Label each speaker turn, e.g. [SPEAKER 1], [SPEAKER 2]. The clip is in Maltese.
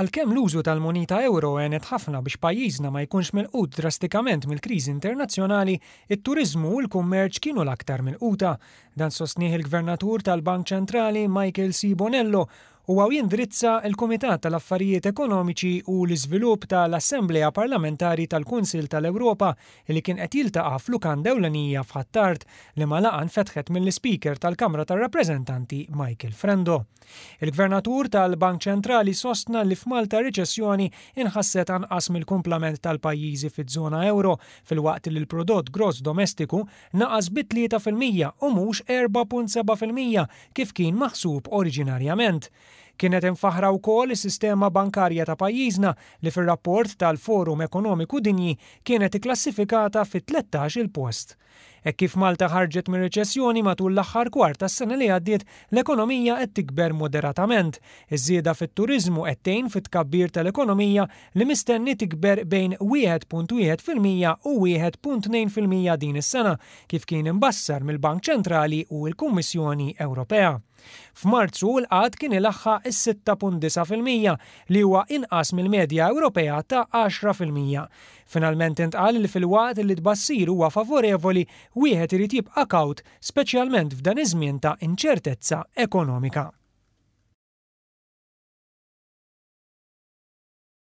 [SPEAKER 1] Għalkemm l-użu tal-monita euro għenet ħafna biex pajjiżna ma jkunx milqut drastikament mill-kriżi internazzjonali, it-turizmu u l-kummerċ kienu l-aktar mill-quta. Dan sostnieħ il-gvernatur tal-Bank Ċentrali Michael C. Bonello u għaw jindrizza il-Kumitat tal-Affarijiet Ekonomiċi u l-Iżvilupp tal-Assembleja Parlamentari tal-Kunsil tal-Ewropa li kien qed jiltaqa' f'Lukan Dewlenija f'Ħattart li ma laqan fetħet mill-Speaker tal-Kamra tar-Rappreżentanti Michael Frendo. Il-Gvernatur tal-Bank Ċentrali sostna li f'Malta reċessjoni inħasset anqas mill-kumplament tal-pajjiżi fiż-żona euro fil-waqt li l-prodott gross domestiku naqas fil 3% u mhux 4.7% kif kien maħsub oriġinarjament. Kienet infaħra wkoll is-sistema bankarja ta' pajjiżna li fir-rapport tal-Forum Ekonomiku Dinji kienet ikklassifikata fit-13 il-post e kif Malta ħarġet mir reċessjoni matul l-aħħar kwart tas-sena li għaddiet l-ekonomija qed tikber moderatament. Iż-żieda fit-turiżmu qed tgħin fit-tkabbir tal-ekonomija li mistenni tikber bejn 1.1% u 1.2% din is-sena kif kien imbassar mill-Bank Ċentrali u l-Kummissjoni Ewropea. F'Marzu l-qad kien il-aħħa is-6.9% li huwa inqas mill-medja Ewropea ta' 10%. Finalment intqal li fil-waqt li tbassir huwa favorevoli wieħed irid jibqa' kawt speċjalment f'dan iż-żmien ta' inċertezza ekonomika.